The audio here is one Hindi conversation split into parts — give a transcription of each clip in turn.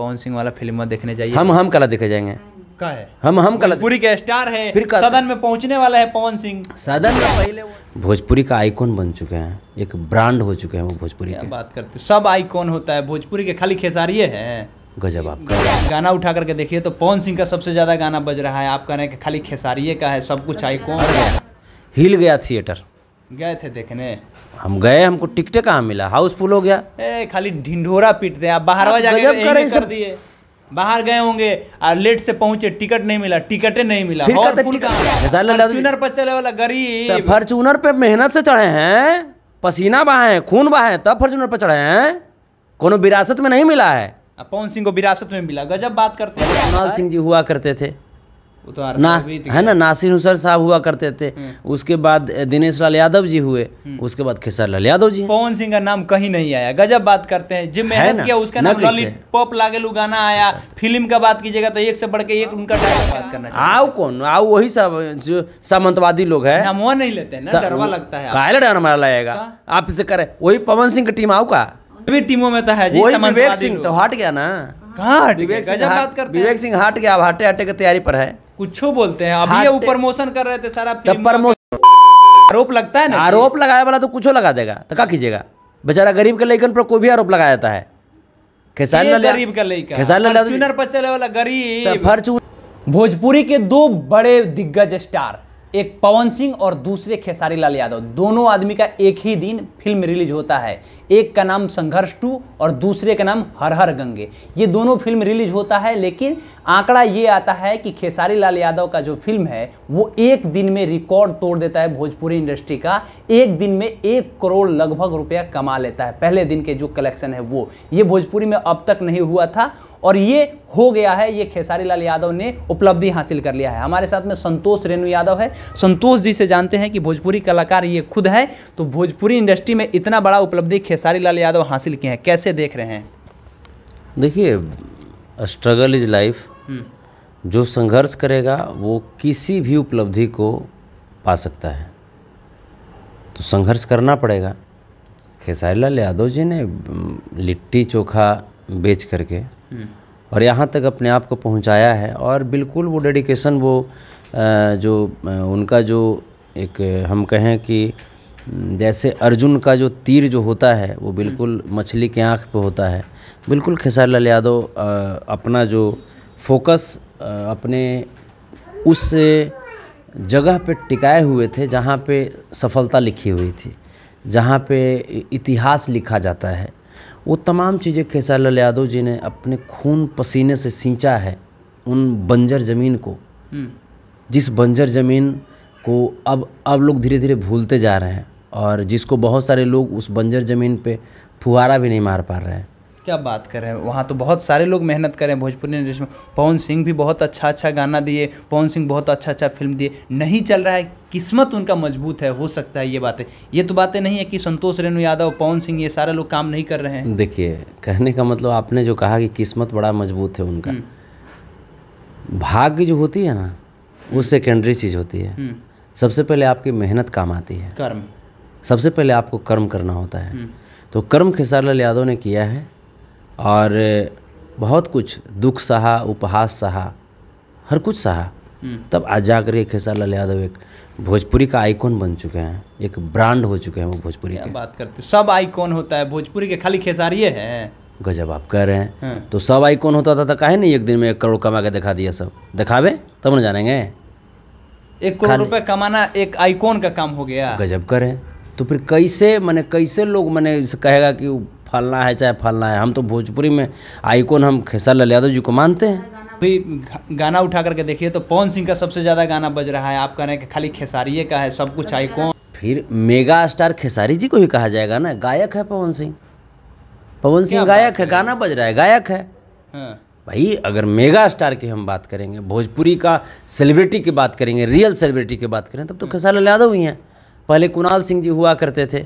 पवन सिंह वाला फिल्म देखने जाइए हम हम कला देखे जाएंगे है हम हम कला पूरी के स्टार है फिर सदन में पहुंचने वाला है पवन सिंह सदन में पहले भोजपुरी का आइकॉन बन चुके हैं एक ब्रांड हो चुके हैं वो भोजपुरी के बात करते सब आइकॉन होता है भोजपुरी के खाली खेसारिये है गजब आपका गाना उठा करके देखिए तो पवन सिंह का सबसे ज्यादा गाना बज रहा है आप कह रहे हैं खाली खेसारिये का है सब कुछ आईकॉन हिल गया थिएटर गए थे देखने हम गए हमको टिकटे कहाँ मिला हाउसफुल हो गया ए, खाली ढिंढोरा पीटते आप बाहर जाके कर, कर दिए बाहर गए होंगे और लेट से पहुंचे टिकट नहीं मिला टिकटे नहीं मिला फिर फॉर्चूनर पर चले वाला गरीब फॉर्चूनर पे मेहनत से चढ़े हैं पसीना बहाए खून बहाए तब फॉर्चूनर पर चढ़े हैं कोनो विरासत में नहीं मिला है पवन सिंह को विरासत में मिला गजब बात करते हैं सिंह जी हुआ करते थे तो ना है ना नासिर हुसैन साहब हुआ करते थे हम्म। उसके बाद दिनेश लाल यादव जी हुए हम्म। उसके बाद खेसर लाल यादव जी पवन सिंह का नाम कहीं नहीं आया गजब बात करते हैं जिम है ना? किया उसका नाम ललित पॉप लागे गाना आया फिल्म का बात कीजिएगा तो एक से बढ़ के एक उनका बात करना आओ कौन आओ वही सब सामंतवादी लोग है हम वो नहीं लेते लगता है डर हमारा लगेगा आप इसे करे वही पवन सिंह की टीम आओ का टीमों में तो है विवेक सिंह तो हट गया ना कहाँ विवेक सिंह विवेक सिंह हट गया अब हटे हटे की तैयारी पर है कुछ बोलते हैं अभी हाँ, ये ऊपर मोशन कर रहे थे सारा प्रमोशन तो आरोप लगता है ना आरोप लगाने वाला तो कुछ लगा देगा तो क्या कीजिएगा बेचारा गरीब के लेखन पर कोई भी आरोप लगा जाता है खेसारी खेसारी पर चले वाला गरीब तो भोजपुरी के दो बड़े दिग्गज स्टार एक पवन सिंह और दूसरे खेसारी लाल यादव दोनों आदमी का एक ही दिन फिल्म रिलीज होता है एक का नाम संघर्ष टू और दूसरे का नाम हर हर गंगे ये दोनों फिल्म रिलीज होता है लेकिन आंकड़ा ये आता है कि खेसारी लाल यादव का जो फिल्म है वो एक दिन में रिकॉर्ड तोड़ देता है भोजपुरी इंडस्ट्री का एक दिन में एक करोड़ लगभग रुपया कमा लेता है पहले दिन के जो कलेक्शन है वो ये भोजपुरी में अब तक नहीं हुआ था और ये हो गया है ये खेसारी लाल यादव ने उपलब्धि हासिल कर लिया है हमारे साथ में संतोष रेणु यादव है संतोष जी से जानते हैं कि भोजपुरी कलाकार ये खुद है तो भोजपुरी इंडस्ट्री में इतना बड़ा उपलब्धि खेसारी लाल यादव हासिल किए हैं कैसे देख रहे हैं देखिए स्ट्रगल इज लाइफ जो संघर्ष करेगा वो किसी भी उपलब्धि को पा सकता है तो संघर्ष करना पड़ेगा खेसारी लाल यादव जी ने लिट्टी चोखा बेच करके हम्म। और यहाँ तक अपने आप को पहुँचाया है और बिल्कुल वो डेडिकेशन वो जो उनका जो एक हम कहें कि जैसे अर्जुन का जो तीर जो होता है वो बिल्कुल मछली के आँख पे होता है बिल्कुल खेसारी लाल यादव अपना जो फोकस अपने उस जगह पे टिकाए हुए थे जहाँ पे सफलता लिखी हुई थी जहाँ पे इतिहास लिखा जाता है वो तमाम चीज़ें खेसारी लल यादव जी ने अपने खून पसीने से सींचा है उन बंजर ज़मीन को हम्म। जिस बंजर ज़मीन को अब अब लोग धीरे धीरे भूलते जा रहे हैं और जिसको बहुत सारे लोग उस बंजर ज़मीन पे फुहारा भी नहीं मार पा रहे हैं क्या बात कर रहे हैं वहाँ तो बहुत सारे लोग मेहनत करें भोजपुरी इंडस्ट्री में पवन सिंह भी बहुत अच्छा अच्छा गाना दिए पवन सिंह बहुत अच्छा अच्छा फिल्म दिए नहीं चल रहा है किस्मत उनका मजबूत है हो सकता है ये बातें ये तो बातें नहीं है कि संतोष रेणु यादव पवन सिंह ये सारे लोग काम नहीं कर रहे हैं देखिए कहने का मतलब आपने जो कहा कि किस्मत बड़ा मजबूत है उनका हम्म। भाग्य जो होती है ना वो सेकेंडरी हम्म। चीज़ होती है हम्म। सबसे पहले आपकी मेहनत काम आती है कर्म सबसे पहले आपको कर्म करना होता है तो कर्म खेसारलाल यादव ने किया है और बहुत कुछ दुख सहा उपहास सहा हर कुछ सहा हम्म। तब आज जाकर करके लाल यादव एक भोजपुरी का आइकॉन बन चुके हैं एक ब्रांड हो चुके हैं वो भोजपुरी के बात करते सब आइकॉन होता है भोजपुरी के खाली खेसारी है गजब आप कह रहे हैं हाँ। तो सब आइकॉन होता था तो काहे नहीं एक दिन में एक करोड़ कमा के दिखा दिया सब दिखावे तब ना जानेंगे एक करोड़ रुपए कमाना एक आइकॉन का काम हो गया गजब करें तो फिर कैसे मैंने कैसे लोग मैंने कहेगा कि फलना है चाहे फलना है हम तो भोजपुरी में आइकोन हम लाल यादव जी को मानते हैं अभी गाना उठा करके देखिए तो पवन सिंह का सबसे ज़्यादा गाना बज रहा है आप कह रहे हैं कि खाली खेसारिये का है सब कुछ आइकोन फिर मेगा स्टार खेसारी जी को ही कहा जाएगा ना गायक है पवन सिंह पवन सिंह गायक है गाना बज रहा है गायक है हाँ। भाई अगर मेगा स्टार की हम बात करेंगे भोजपुरी का सेलिब्रिटी की बात करेंगे रियल सेलिब्रिटी की बात करें तब तो हाँ। खेसारी यादव ही हैं पहले कुणाल सिंह जी हुआ करते थे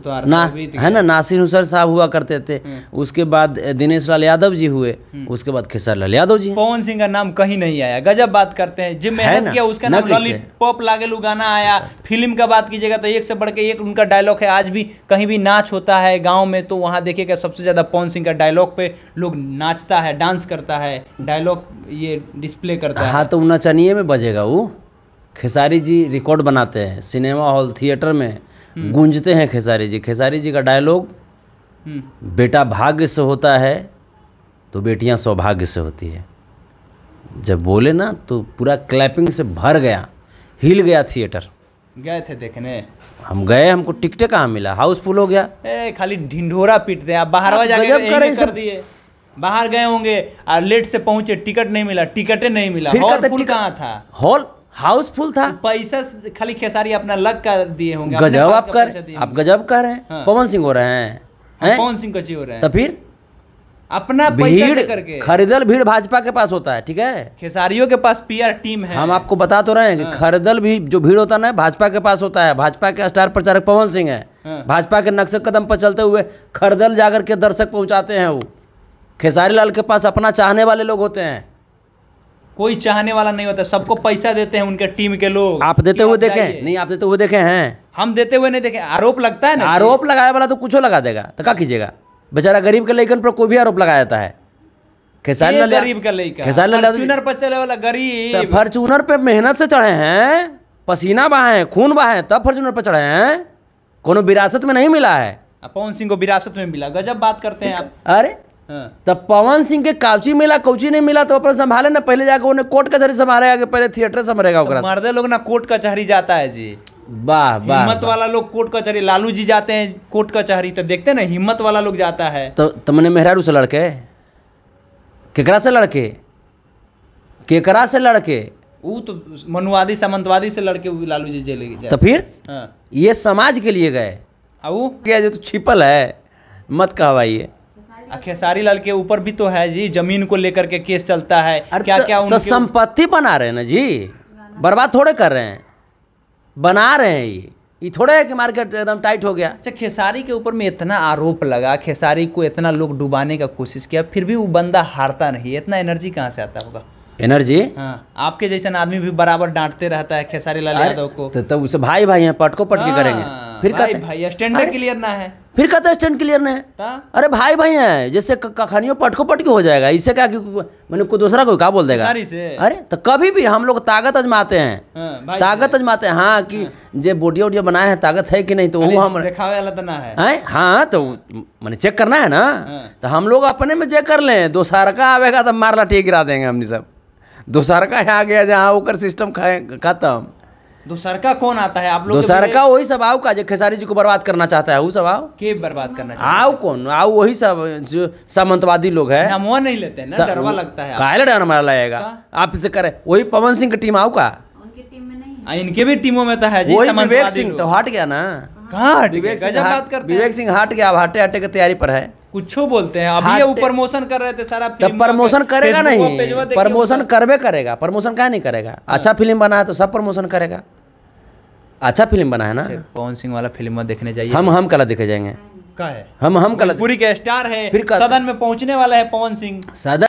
तो ना है ना नासिर हुसैन साहब हुआ करते थे हम्म। उसके बाद दिनेश लाल यादव जी हुए हम्म। उसके बाद खेसर लाल यादव जी पवन सिंह का नाम कहीं नहीं आया गजब बात करते हैं जिम मेहनत किया उसका नाम लॉलीपॉप लागेलू गाना आया फिल्म का बात कीजिएगा तो एक से बढ़ के एक उनका डायलॉग है आज भी कहीं भी नाच होता है गाँव में तो वहाँ देखिएगा सबसे ज़्यादा पवन सिंह का डायलॉग पे लोग नाचता है डांस करता है डायलॉग ये डिस्प्ले करता हाँ, है हाँ तो नचनिए में बजेगा वो खेसारी जी रिकॉर्ड बनाते हैं सिनेमा हॉल थिएटर में हम्म। गूंजते हैं खेसारी जी खेसारी जी का डायलॉग हम्म। बेटा भाग्य से होता है तो बेटियां सौभाग्य से होती है जब बोले ना तो पूरा क्लैपिंग से भर गया हिल गया थिएटर गए थे देखने हम गए हमको टिकटे कहाँ मिला हाउसफुल हो गया ए, खाली ढिंढोरा पीटते आप बाहर कर, कर दिए बाहर गए होंगे और लेट से पहुंचे टिकट नहीं मिला टिकटे नहीं मिला हॉल कहाँ था हॉल हाउसफुल था तो पैसा खाली खेसारी अपना लग कर दिए होंगे गजब आप कर आप गजब कर रहे हैं हाँ। पवन सिंह हो रहे हैं हाँ, पवन सिंह कची हो रहे हैं तो फिर अपना भीड़ करके खरीदल भीड़ भाजपा के पास होता है ठीक है खेसारियों के पास पीआर टीम है हम आपको बता तो रहे हैं कि हाँ। खरीदल भी जो भीड़ होता है ना भाजपा के पास होता है भाजपा के स्टार प्रचारक पवन सिंह है भाजपा के नक्शे कदम पर चलते हुए खरदल जाकर के दर्शक पहुंचाते हैं वो खेसारी लाल के पास अपना चाहने वाले लोग होते हैं कोई चाहने वाला नहीं होता सबको पैसा देते हैं उनके टीम के लोग आप देते हुए देखे नहीं आप देते हुए देखे हैं हम देते हुए नहीं देखे आरोप लगता है ना आरोप लगाया वाला तो कुछ लगा देगा तो क्या कीजिएगा बेचारा गरीब के लेकिन पर कोई भी आरोप लगा जाता है खेसारी लाल गरीब का लेकर खेसारी लाल तो- चूनर पर चले वाला गरीब तो फॉर्चूनर पे मेहनत से चढ़े हैं पसीना बहाए हैं खून बहाए हैं तब फॉर्चूनर पे चढ़े हैं कोनो विरासत में नहीं मिला है पवन सिंह को विरासत में मिला गजब बात करते हैं आप अरे हाँ। तब पवन सिंह के काउची मिला कौची नहीं मिला तो अपन संभाले ना पहले जाकर उन्हें कोर्ट कचहरी संभालेगा कि पहले थिएटर संभालेगा तो मर्दे लोग ना कोर्ट कचहरी जाता है जी वाह वाह हिम्मत वाला लोग कोर्ट कचहरी लालू जी जाते हैं कोर्ट कचहरी तो देखते ना हिम्मत वाला लोग जाता है तो तुमने मेहरा से लड़के केकरा से लड़के केकरा से लड़के वो तो मनुवादी सामंतवादी से लड़के लालू जी जेल तो फिर हाँ। ये समाज के लिए गए वो क्या जो छिपल है मत कहवाइए खेसारी लाल के ऊपर भी तो है जी जमीन को लेकर के केस चलता है क्या क्या तो, तो संपत्ति बना रहे हैं ना जी बर्बाद थोड़े कर रहे हैं बना रहे हैं ये ये थोड़ा है कि मार्केट एकदम टाइट हो गया अच्छा खेसारी के ऊपर में इतना आरोप लगा खेसारी को इतना लोग डुबाने का कोशिश किया फिर भी वो बंदा हारता नहीं इतना एनर्जी कहाँ से आता होगा एनर्जी हाँ, आपके जैसा आदमी भी बराबर डांटते रहता है खेसारी लाल यादव को तो, तो उसे भाई भाई हैं पटको पटकी हाँ, करेंगे फिर भाई, कहते भाई स्टैंड क्लियर ना है फिर कहते हैं स्टैंड क्लियर ना है ता? अरे भाई भाई हैं जैसे कखानियों पटको पटकी हो जाएगा इससे क्या मैंने को दूसरा कोई क्या बोल देगा अरे तो कभी भी हम लोग ताकत अजमाते हैं ताकत अजमाते हैं हाँ की हाँ, हाँ। जो बोटिया वोटिया बनाए हैं ताकत है कि नहीं तो वो हम तो है हाँ तो मैंने चेक करना है ना हाँ। तो हम लोग अपने में चेक कर ले दो सारा आवेगा तो मारला ठीक गिरा देंगे हमने सब है यहाँ गया जहाँ ओकर सिस्टम खत्म खत्म दोसरका कौन आता है आप लोग तो दोसरका वही सब आओ का जो खेसारी जी को बर्बाद करना चाहता है वो सब आओ के बर्बाद करना चाहता आओ कौन आओ वही सब जो सामंतवादी लोग है हम वो नहीं लेते ना डरवा लगता है काहे डर हमारा लगेगा आप इसे करे वही पवन सिंह की टीम आओ का इनके भी टीमों में तो है वही विवेक सिंह तो हट गया ना कहाँ विवेक सिंह विवेक सिंह हट गया अब हटे हटे की तैयारी पर है कुछ बोलते हैं अभी हाँ, ये प्रमोशन कर रहे थे सारा फिल्म प्रमोशन करेगा नहीं प्रमोशन करवे करेगा प्रमोशन क्या नहीं करेगा हाँ। अच्छा फिल्म बना है तो सब प्रमोशन करेगा अच्छा फिल्म बना है ना अच्छा, पवन सिंह वाला फिल्म में देखने जाइए हम हम कला देखे जाएंगे का है हम हम कला पूरी के स्टार है फिर सदन में पहुंचने वाला है पवन सिंह सदन